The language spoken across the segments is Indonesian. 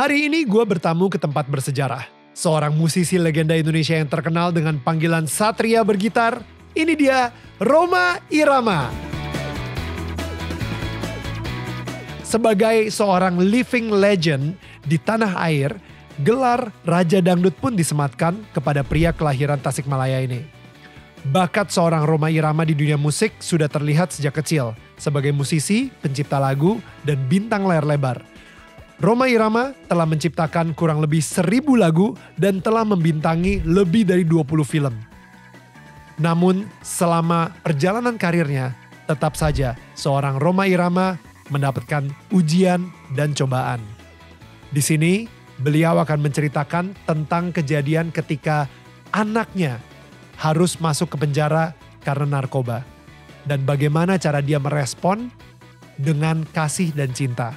Hari ini gue bertamu ke tempat bersejarah. Seorang musisi legenda Indonesia yang terkenal dengan panggilan Satria Bergitar. Ini dia, Roma Irama. Sebagai seorang living legend di tanah air, gelar Raja Dangdut pun disematkan kepada pria kelahiran Tasikmalaya ini. Bakat seorang Roma Irama di dunia musik sudah terlihat sejak kecil sebagai musisi, pencipta lagu, dan bintang layar lebar – Roma Irama telah menciptakan kurang lebih seribu lagu dan telah membintangi lebih dari 20 film. Namun, selama perjalanan karirnya, tetap saja seorang Roma Irama mendapatkan ujian dan cobaan. Di sini, beliau akan menceritakan tentang kejadian ketika anaknya harus masuk ke penjara karena narkoba, dan bagaimana cara dia merespon dengan kasih dan cinta.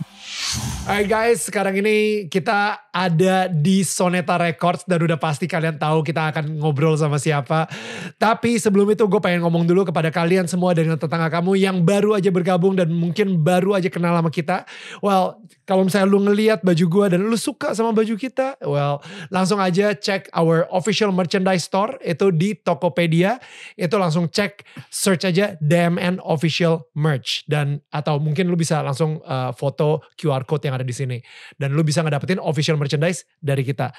Hai guys, sekarang ini kita ada di Soneta Records dan udah pasti kalian tahu kita akan ngobrol sama siapa. Tapi sebelum itu gue pengen ngomong dulu kepada kalian semua dan tetangga kamu yang baru aja bergabung dan mungkin baru aja kenal sama kita. Well, kalau misalnya lu ngeliat baju gue dan lu suka sama baju kita, well langsung aja cek our official merchandise store itu di Tokopedia. Itu langsung cek search aja DMN official merch dan atau mungkin lu bisa langsung uh, foto QR Kode yang ada di sini. Dan lu bisa ngedapetin official merchandise dari kita.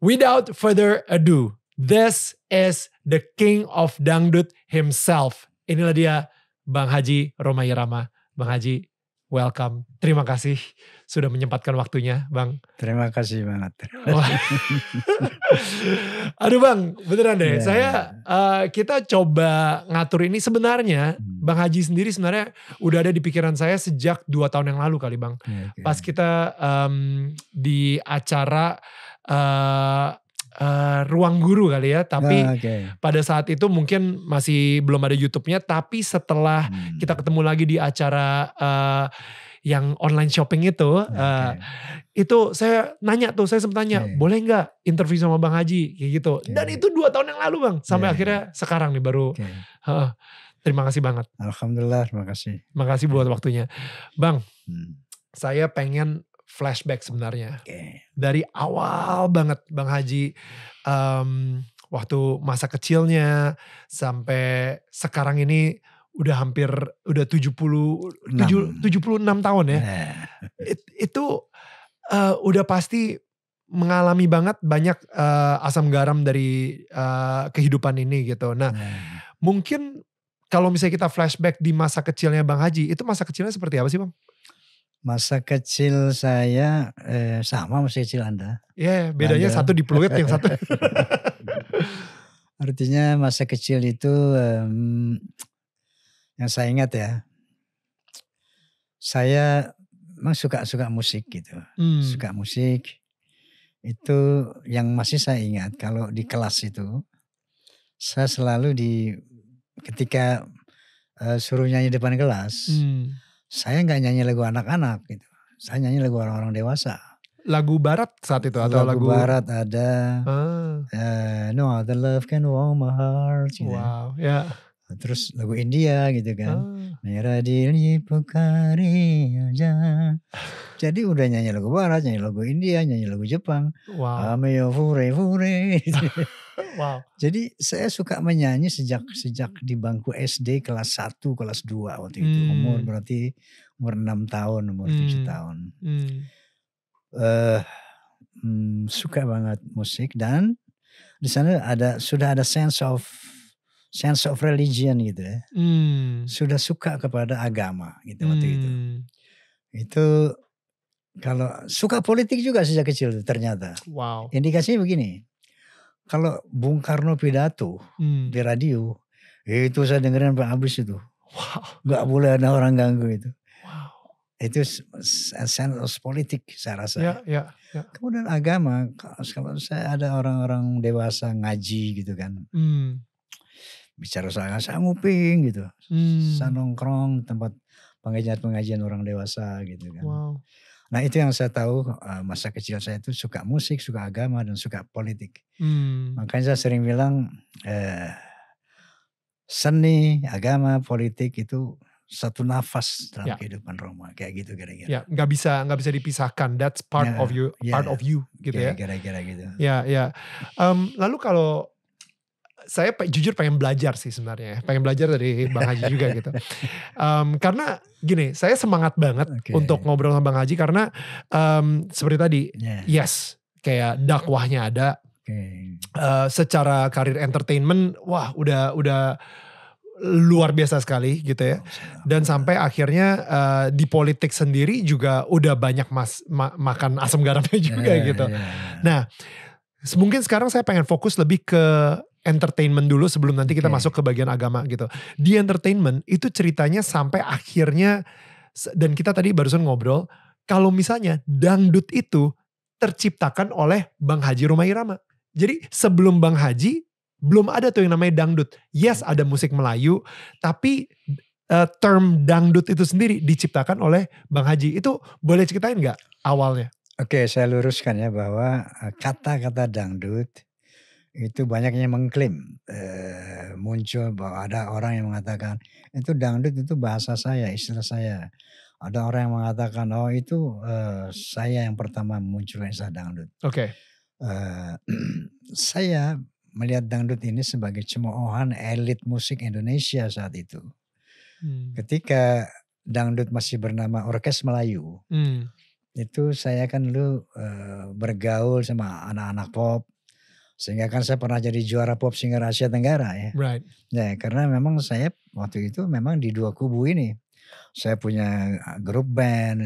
Without further ado, this is the king of dangdut himself. Inilah dia Bang Haji Roma Bang Haji, welcome. Terima kasih sudah menyempatkan waktunya, Bang. Terima kasih banget. Terima Aduh, Bang, beneran deh. Yeah. Saya uh, kita coba ngatur ini sebenarnya hmm. Bang Haji sendiri sebenarnya udah ada di pikiran saya sejak dua tahun yang lalu kali, Bang. Iya, okay. Pas kita um, di acara uh, uh, ruang guru kali ya. Tapi ah, okay. pada saat itu mungkin masih belum ada YouTube-nya. Tapi setelah hmm. kita ketemu lagi di acara uh, yang online shopping itu, okay. uh, eh, itu saya nanya tuh, saya sempat tanya, okay. boleh nggak interview sama Bang Haji kayak gitu. okay. Dan itu dua tahun yang lalu Bang, sampai yeah. Iya. akhirnya sekarang nih baru. Okay. Uh, terima kasih banget. Alhamdulillah, terima kasih. Terima kasih buat waktunya, Bang. Hmm. Saya pengen flashback sebenarnya. Okay. Dari awal banget Bang Haji um, waktu masa kecilnya sampai sekarang ini udah hampir udah 70 7, 76 tahun ya. Yeah. It, itu uh, udah pasti mengalami banget banyak uh, asam garam dari uh, kehidupan ini gitu. Nah, yeah. mungkin kalau misalnya kita flashback di masa kecilnya Bang Haji, itu masa kecilnya seperti apa sih Bang? Masa kecil saya eh, sama masa kecil Anda. Iya, yeah, bedanya Anda. satu di peluit yang satu. Artinya masa kecil itu um, yang saya ingat ya. Saya memang suka-suka musik gitu. Hmm. Suka musik. Itu yang masih saya ingat kalau di kelas itu saya selalu di ketika uh, suruh nyanyi depan kelas. Hmm saya nggak nyanyi lagu anak-anak gitu. Saya nyanyi lagu orang-orang dewasa. Lagu barat saat itu atau lagu, lagu barat ada. Ah. Uh, no other love can warm my heart. Gitu. Wow, ya. Yeah. Terus lagu India gitu kan. Ah. Merah diri aja. Jadi udah nyanyi lagu barat, nyanyi lagu India, nyanyi lagu Jepang. Wow. Ame fure fure. Gitu. Wow. Jadi saya suka menyanyi sejak hmm. sejak di bangku SD kelas 1, kelas 2 waktu itu. Hmm. Umur berarti umur 6 tahun, umur hmm. 7 tahun. Hmm. Uh, hmm, suka banget musik dan di sana ada sudah ada sense of sense of religion gitu ya. Hmm. Sudah suka kepada agama gitu waktu hmm. itu. Itu kalau suka politik juga sejak kecil ternyata. Wow. Indikasinya begini kalau Bung Karno pidato hmm. di radio, ya itu saya dengerin Pak Abis itu. Wow. Gak boleh ada orang ganggu itu. Wow. Itu sense politik saya rasa. Ya, ya, ya. Kemudian agama, kalau saya ada orang-orang dewasa ngaji gitu kan. Hmm. Bicara soal saya nguping gitu. Hmm. Saya nongkrong tempat pengajian-pengajian orang dewasa gitu kan. Wow. Nah itu yang saya tahu eh, masa kecil saya itu suka musik, suka agama dan suka politik. Hmm. Makanya saya sering bilang eh, seni, agama, politik itu satu nafas dalam ya. kehidupan Roma kayak gitu kira-kira. Ya, nggak bisa nggak bisa dipisahkan. That's part ya, of you, ya, part ya. of you, gitu kira ya, -kira ya. Kira-kira gitu. Ya, ya. Um, lalu kalau saya jujur pengen belajar sih sebenarnya, pengen belajar dari Bang Haji juga gitu. Um, karena gini, saya semangat banget okay. untuk ngobrol sama Bang Haji karena um, seperti tadi, yeah. yes, kayak dakwahnya ada. Okay. Uh, eh, secara karir entertainment, wah udah udah luar biasa sekali gitu ya. Dan sampai akhirnya uh, di politik sendiri juga udah banyak mas ma makan asam garamnya juga yeah, gitu. Yeah. Ya. Nah, mungkin sekarang saya pengen fokus lebih ke entertainment dulu sebelum nanti kita okay. masuk ke bagian agama gitu. Di entertainment itu ceritanya sampai akhirnya dan kita tadi barusan ngobrol kalau misalnya dangdut itu terciptakan oleh Bang Haji Rumah Irama. Jadi sebelum Bang Haji belum ada tuh yang namanya dangdut. Yes ada musik Melayu tapi uh, term dangdut itu sendiri diciptakan oleh Bang Haji. Itu boleh ceritain nggak awalnya? Oke saya luruskan ya bahwa e, kata-kata dangdut itu banyaknya mengklaim eh, muncul bahwa ada orang yang mengatakan itu dangdut itu bahasa saya istilah saya ada orang yang mengatakan oh itu eh, saya yang pertama munculin istilah dangdut oke okay. saya melihat dangdut ini sebagai cemoohan elit musik Indonesia saat itu hmm. ketika dangdut masih bernama orkes Melayu hmm. itu saya kan lu eh, bergaul sama anak-anak pop sehingga kan saya pernah jadi juara pop singer Asia Tenggara ya. Right. Ya, karena memang saya waktu itu memang di dua kubu ini. Saya punya ah, grup band,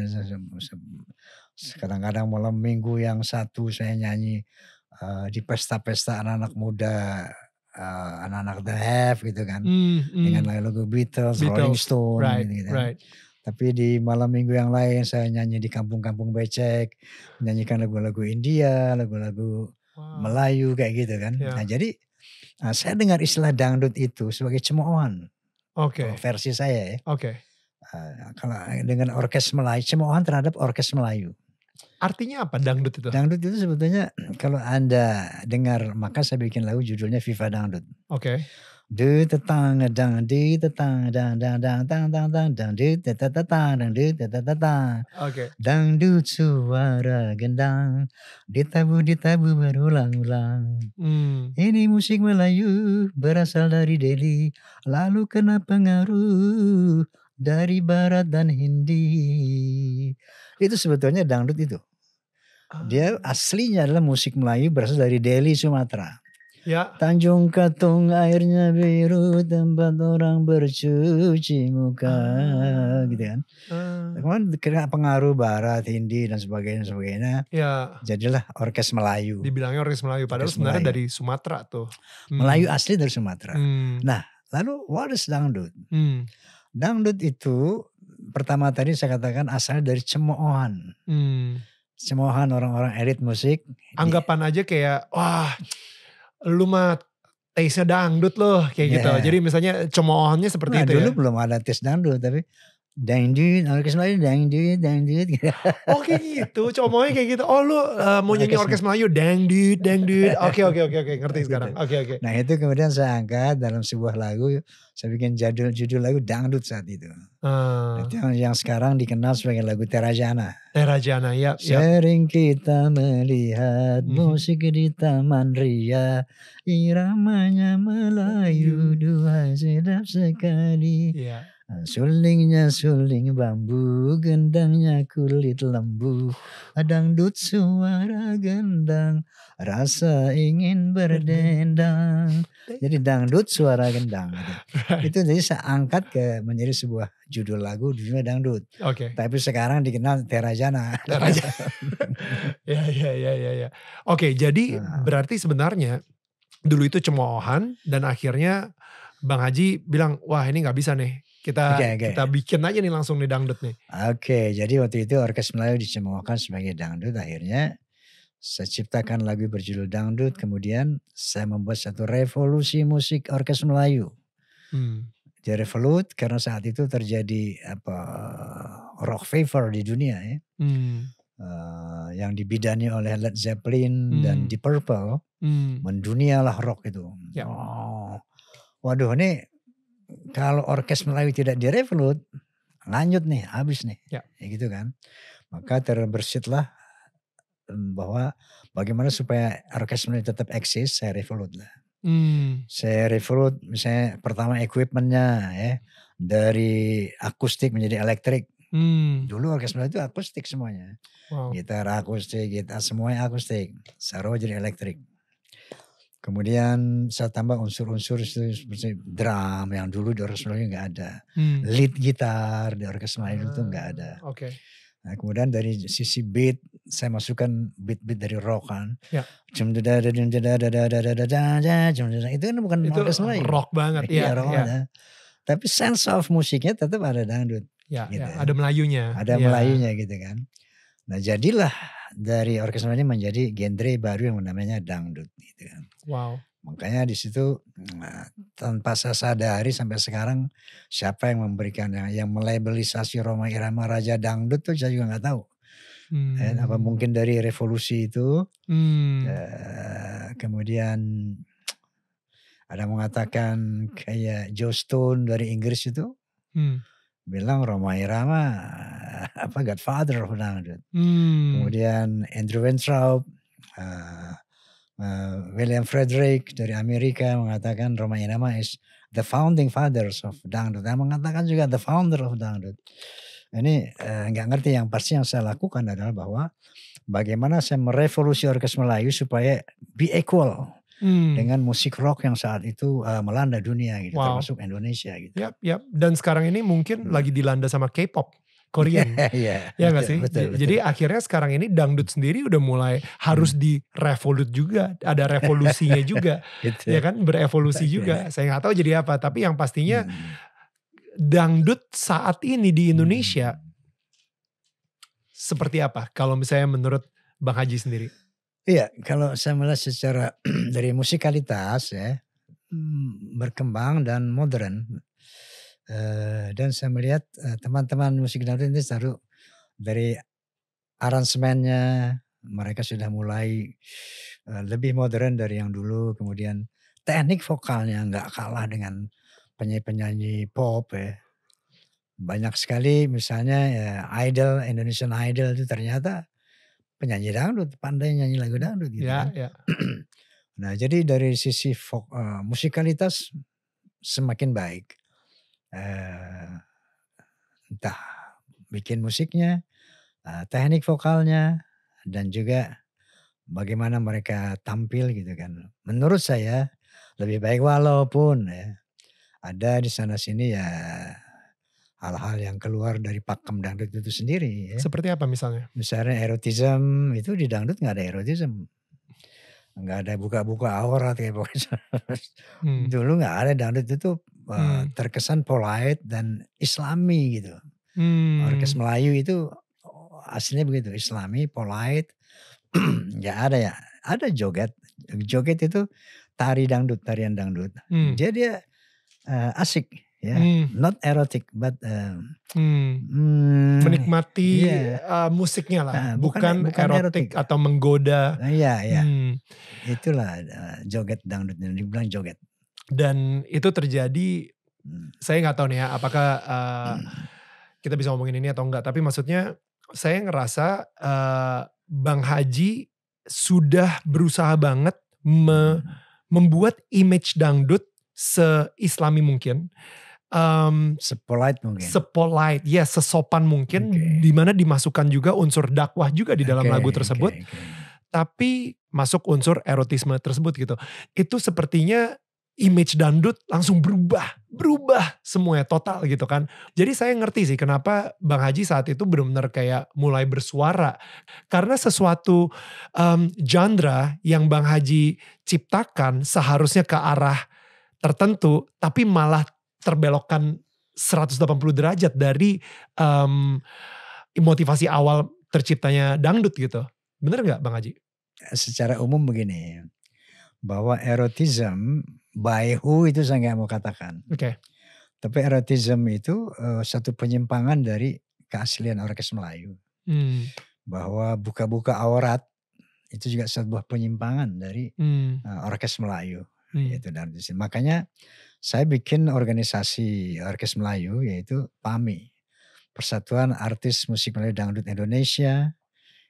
kadang-kadang malam minggu yang satu saya nyanyi uh, di pesta-pesta anak-anak muda anak eh, anak-anak The Have gitu kan mm, mm. dengan lagu-lagu Beatles, Beatles, Rolling Stone right, gitu kan. Right. Tapi di malam minggu yang lain saya nyanyi di kampung-kampung becek, menyanyikan lagu-lagu India, lagu-lagu Melayu kayak gitu kan. Yeah. Nah jadi nah, saya dengar istilah dangdut itu sebagai cemoohan. Oke. Okay. Versi saya ya. Oke. Okay. Uh, kalau dengan orkes Melayu, cemoohan terhadap orkes Melayu. Artinya apa dangdut itu? Dangdut itu sebetulnya kalau Anda dengar maka saya bikin lagu judulnya Viva Dangdut. Oke. Okay Du ta tang dang du ta tang dang dang dang dang dang dang dang du ta ta ta ta ta ta Dang du suara gendang ditabu ditabu berulang-ulang. Hmm. Ini musik Melayu berasal dari Delhi lalu kena pengaruh dari Barat dan Hindi. Itu sebetulnya dangdut itu. Dia ah. aslinya adalah musik Melayu berasal dari Delhi Sumatera. Ya. Tanjung Katung airnya biru tempat orang bercuci muka hmm. gitu kan. Hmm. Ah. Kemudian kira pengaruh barat, Hindi dan sebagainya sebagainya. Ya. Jadilah orkes Melayu. Dibilangnya orkes Melayu padahal orkes sebenarnya Melayu. dari Sumatera tuh. Hmm. Melayu asli dari Sumatera. Hmm. Nah, lalu what is dangdut? Hmm. Dangdut itu pertama tadi saya katakan asalnya dari cemoohan. Hmm. Cemoohan orang-orang elit musik. Anggapan aja kayak wah lu mah taste-nya dangdut loh kayak yeah. gitu. Iya. Jadi misalnya cemoohannya seperti nah, itu dulu ya. belum ada taste dangdut tapi dangdut, orkes Melayu dangdut, dangdut. Oke gitu, oh, gitu. comoy kayak gitu. Oh lu uh, mau nyanyi orkes Melayu dangdut, dangdut. Oke okay, oke okay, oke okay, oke, ngerti gitu. sekarang. Oke oke. Nah itu kemudian saya angkat dalam sebuah lagu, saya bikin judul judul lagu dangdut saat itu. Hmm. Itu yang, yang sekarang dikenal sebagai lagu Terajana. Terajana ya. Yep, ya. yep. Sering kita melihat hmm musik di taman ria, iramanya Melayu mhm. dua sedap sekali. Yeah Ah, sulingnya suling bambu, gendangnya kulit lembu. Dangdut suara gendang, rasa ingin berdendang. Jadi dangdut suara gendang. Gitu. Right. Itu jadi saya angkat ke menjadi sebuah judul lagu di dunia dangdut. Oke. Okay. Tapi sekarang dikenal Terajana. Terajana. ya ya ya ya ya. Oke, okay, jadi nah. berarti sebenarnya dulu itu cemoohan dan akhirnya Bang Haji bilang, wah ini gak bisa nih kita okay, okay. kita bikin aja nih langsung nih dangdut nih. Oke, okay, jadi waktu itu Orkes Melayu dicemoakan sebagai dangdut akhirnya saya ciptakan lagu berjudul Dangdut, kemudian saya membuat satu revolusi musik orkes Melayu. Hmm. Jadi Revolut karena saat itu terjadi apa rock fever di dunia ya. Hmm. Uh, yang dibidani oleh Led Zeppelin hmm. dan Deep Purple. Hmm. Mendunialah rock itu. Ya. Oh. Waduh ini kalau orkes Melayu tidak direvolut, lanjut nih, habis nih. Ya. ya gitu kan. Maka terbersitlah bahwa bagaimana supaya orkes Melayu tetap eksis, saya revolut lah. Hmm. Saya revolut misalnya pertama equipmentnya ya. Dari akustik menjadi elektrik. Hmm. Dulu orkes Melayu itu akustik semuanya. Wow. Gitar akustik, gitar semuanya akustik. Saro jadi elektrik. Kemudian saya tambah unsur-unsur seperti drum yang dulu di Orkes Melayu nggak ada, hmm. lead gitar di Melayu hmm. itu nggak ah, ada. Oke. Okay. Nah, kemudian dari sisi beat saya masukkan beat-beat dari rock kan. Ya. Jum itu kan bukan itu Melayu. rock banget iya, ya. Iya rock ya. Ada. Tapi sense of musiknya tetap ada dangdut. Ya, ya gitu ya. ada Melayunya. Ada ya. Melayunya gitu kan. Nah jadilah dari orkestra ini menjadi genre baru yang namanya dangdut gitu kan. Wow. Makanya di situ nah, tanpa saya sadari sampai sekarang siapa yang memberikan yang, yang melabelisasi Roma Irama Raja Dangdut tuh saya juga nggak tahu. Hmm. Eh, apa mungkin dari revolusi itu hmm. Eh, kemudian ada mengatakan hmm. kayak Joe Stone dari Inggris itu hmm. bilang Roma Irama apa Godfather menang. Gitu. Hmm. Kemudian Andrew Weintraub, uh, eh, uh, eh, William Frederick dari Amerika mengatakan Roma nama is the founding fathers of dangdut. Dan mengatakan juga the founder of dangdut. Ini eh, nggak uh, ngerti yang pasti yang saya lakukan adalah bahwa bagaimana saya merevolusi orkes Melayu supaya be equal hmm. dengan musik rock yang saat itu uh, melanda dunia gitu wow. termasuk Indonesia gitu. Yap, yap. Dan sekarang ini mungkin hmm. lagi dilanda sama K-pop. Korean. yeah, yeah, ya gak sih? Betul, betul, Jadi betul. akhirnya sekarang ini dangdut sendiri udah mulai hmm. harus hmm. direvolut juga, ada revolusinya juga. Ya kan berevolusi juga. Saya nggak tahu jadi apa, tapi yang pastinya hmm. dangdut saat ini di Indonesia hmm. seperti apa kalau misalnya menurut Bang Haji sendiri? Iya, kalau saya melihat secara dari musikalitas ya hmm, berkembang dan modern Eh, dan saya melihat eh, teman-teman uh, musik dangdut ini baru dari aransemennya mereka sudah mulai uh, lebih modern dari yang dulu. Kemudian teknik vokalnya nggak kalah dengan penyanyi-penyanyi pop ya. Banyak sekali misalnya ya, Idol, Indonesian Idol itu ternyata penyanyi dangdut, pandai nyanyi lagu dangdut gitu. Ya, kan. ya. nah jadi dari sisi vok, uh, musikalitas semakin baik uh, entah bikin musiknya, uh, teknik vokalnya, dan juga bagaimana mereka tampil gitu kan. Menurut saya lebih baik walaupun ya ada di sana sini ya hal-hal yang keluar dari pakem dangdut itu sendiri. Ya. Seperti apa misalnya? Misalnya erotisme itu di dangdut nggak ada erotisme, nggak ada buka-buka aurat kayak pokoknya. hmm. Dulu nggak ada dangdut itu Eh, hmm. terkesan polite dan islami gitu. Hmm. Orkes Melayu itu oh, aslinya begitu, islami, polite. ya ada ya, ada joget. Joget itu tari dangdut, tarian dangdut. Hmm. Jadi dia uh, asik ya, hmm. not erotic but uh, hmm. Hmm, menikmati yeah. Iya. uh, musiknya lah, nah, bukan, bukan erotik atau menggoda. Nah, iya iya, hmm. itulah uh, joget dangdut. Dibilang joget. Dan itu terjadi, hmm. saya nggak tahu nih ya, apakah uh, hmm. kita bisa ngomongin ini atau enggak. Tapi maksudnya saya ngerasa uh, Bang Haji sudah berusaha banget me hmm. membuat image dangdut seislami mungkin um, sepolite mungkin sepolite ya sesopan mungkin okay. dimana dimasukkan juga unsur dakwah juga di dalam okay, lagu tersebut okay, okay. tapi masuk unsur erotisme tersebut gitu itu sepertinya image dangdut langsung berubah, berubah semuanya total gitu kan. Jadi saya ngerti sih kenapa Bang Haji saat itu benar-benar kayak mulai bersuara. Karena sesuatu um, genre yang Bang Haji ciptakan seharusnya ke arah tertentu, tapi malah terbelokkan 180 derajat dari um, motivasi awal terciptanya dangdut gitu. Bener nggak Bang Haji? Secara umum begini, bahwa erotisme by who itu saya nggak mau katakan. Oke. Okay. Tapi erotisme itu uh, satu penyimpangan dari keaslian orkes Melayu. Hmm. Bahwa buka-buka aurat itu juga sebuah penyimpangan dari hmm. uh, orkes Melayu. Hmm. Itu dari sini. Makanya saya bikin organisasi orkes Melayu yaitu PAMI. Persatuan Artis Musik Melayu Dangdut Indonesia.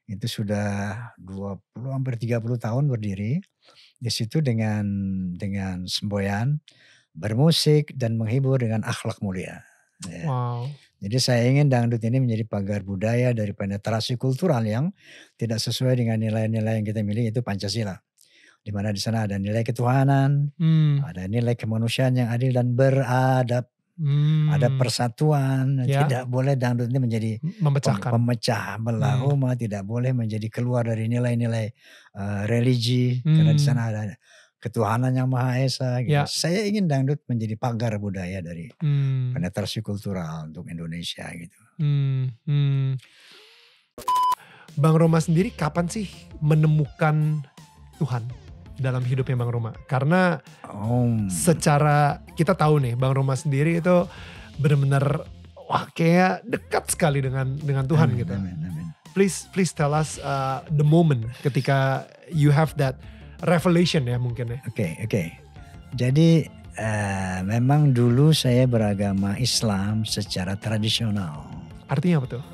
Itu sudah 20 hampir 30 tahun berdiri. Di situ dengan dengan semboyan bermusik dan menghibur dengan akhlak mulia. Ya. Wow. Jadi saya ingin dangdut ini menjadi pagar budaya dari penetrasi kultural yang tidak sesuai dengan nilai-nilai yang kita miliki itu Pancasila. Di mana di sana ada nilai ketuhanan, hmm. ada nilai kemanusiaan yang adil dan beradab. Hmm. Ada persatuan, ya. tidak boleh dangdut ini menjadi memecahkan, pemecah belah hmm. umat, tidak boleh menjadi keluar dari nilai-nilai uh, religi hmm. karena di sana hmm. ada ketuhanan yang maha esa. Gitu. Ya. Saya ingin dangdut menjadi pagar budaya dari hmm. penetrasi kultural untuk Indonesia gitu. Hmm. Hmm. Bang Roma sendiri kapan sih menemukan Tuhan? dalam hidupnya Bang Roma karena oh. secara kita tahu nih Bang Roma sendiri itu benar-benar wah kayak dekat sekali dengan dengan Tuhan amin, gitu. Amin, amin. Please please tell us uh, the moment ketika you have that revelation ya mungkin ya. Oke okay, oke. Okay. Jadi uh, memang dulu saya beragama Islam secara tradisional. Artinya apa tuh?